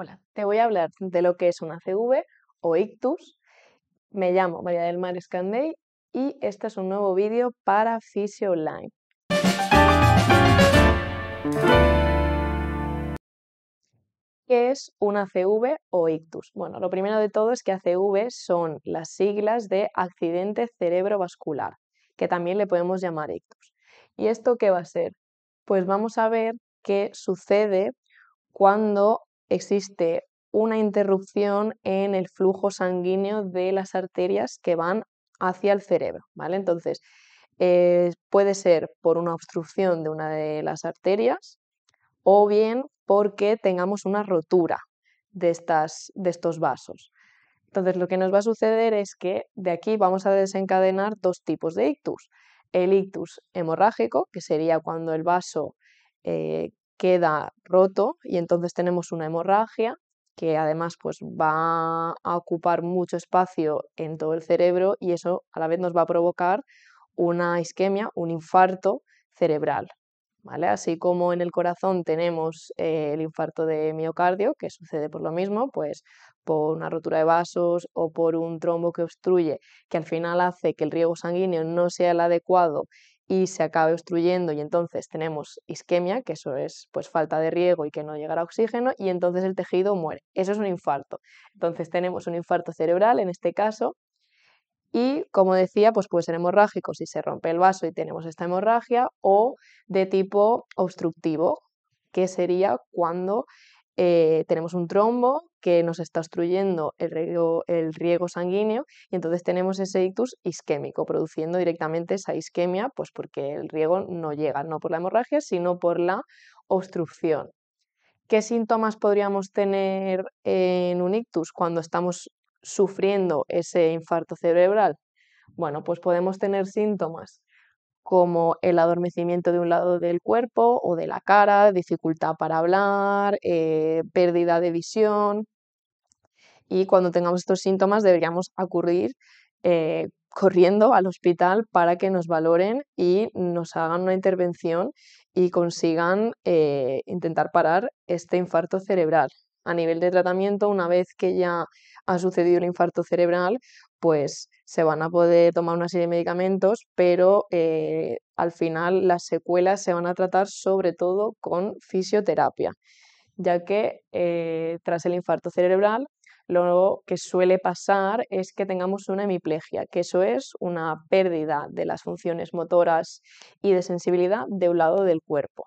Hola, te voy a hablar de lo que es una CV o ictus. Me llamo María del Mar Escandey y este es un nuevo vídeo para Online. ¿Qué es una CV o ictus? Bueno, lo primero de todo es que ACV son las siglas de accidente cerebrovascular, que también le podemos llamar ictus. ¿Y esto qué va a ser? Pues vamos a ver qué sucede cuando existe una interrupción en el flujo sanguíneo de las arterias que van hacia el cerebro, ¿vale? Entonces, eh, puede ser por una obstrucción de una de las arterias o bien porque tengamos una rotura de, estas, estos vasos. Entonces, lo que nos va a suceder es que de aquí vamos a desencadenar dos tipos de ictus. El ictus hemorrágico, que sería cuando el vaso eh, queda roto y entonces tenemos una hemorragia que además pues, va a ocupar mucho espacio en todo el cerebro y eso a la vez nos va a provocar una isquemia, un infarto cerebral. ¿vale? Así como en el corazón tenemos eh, el infarto de miocardio, que sucede por lo mismo, pues por una rotura de vasos o por un trombo que obstruye, que al final hace que el riego sanguíneo no sea el adecuado y se acaba obstruyendo y entonces tenemos isquemia, que eso es pues falta de riego y que no llegará oxígeno y entonces el tejido muere. Eso es un infarto. Entonces tenemos un infarto cerebral en este caso y como decía, pues puede ser hemorrágico si se rompe el vaso y tenemos esta hemorragia o de tipo obstructivo, que sería cuando eh, tenemos un trombo que nos está obstruyendo el riego, sanguíneo y entonces tenemos ese ictus isquémico, produciendo directamente esa isquemia, pues, porque el riego no llega, no por la hemorragia, sino por la obstrucción. ¿Qué síntomas podríamos tener en un ictus cuando estamos sufriendo ese infarto cerebral? Bueno, pues podemos tener síntomas como el adormecimiento de un lado del cuerpo o de la cara, dificultad para hablar, eh, pérdida de visión. Y cuando tengamos estos síntomas deberíamos acudir eh, corriendo al hospital para que nos valoren y nos hagan una intervención y consigan eh, intentar parar este infarto cerebral a nivel de tratamiento, una vez que ya ha sucedido el infarto cerebral, pues se van a poder tomar una serie de medicamentos, pero eh, al final las secuelas se van a tratar sobre todo con fisioterapia, ya que eh, tras el infarto cerebral lo que suele pasar es que tengamos una hemiplegia, que eso es una pérdida de las funciones motoras y de sensibilidad de un lado del cuerpo.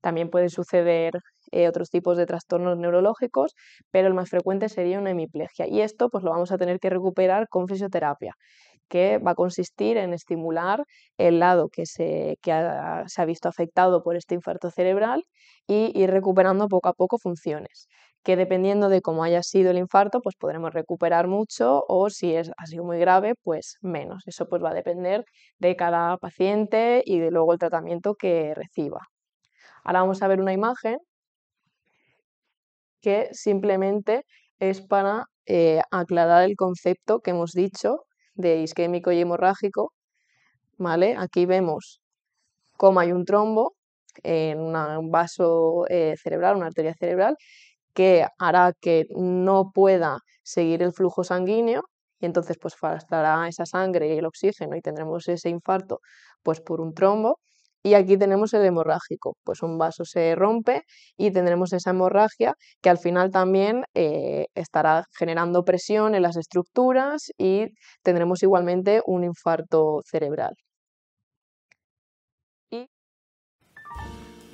También puede suceder eh, otros tipos de trastornos neurológicos, pero el más frecuente sería una hemiplegia. Y esto pues lo vamos a tener que recuperar con fisioterapia que va a consistir en estimular el lado que, se, ha, visto afectado por este infarto cerebral y ir recuperando poco a poco funciones que dependiendo de cómo haya sido el infarto, pues podremos recuperar mucho o si es, ha sido muy grave, pues menos. Eso pues va a depender de cada paciente y de luego el tratamiento que reciba. Ahora vamos a ver una imagen que simplemente es para eh, aclarar el concepto que hemos dicho de isquémico y hemorrágico. ¿vale? Aquí vemos cómo hay un trombo en un vaso eh, cerebral, una arteria cerebral, que hará que no pueda seguir el flujo sanguíneo y entonces pues faltará esa sangre y el oxígeno y tendremos ese infarto pues por un trombo y aquí tenemos el hemorrágico, pues un vaso se rompe y tendremos esa hemorragia que al final también eh, estará generando presión en las estructuras y tendremos igualmente un infarto cerebral.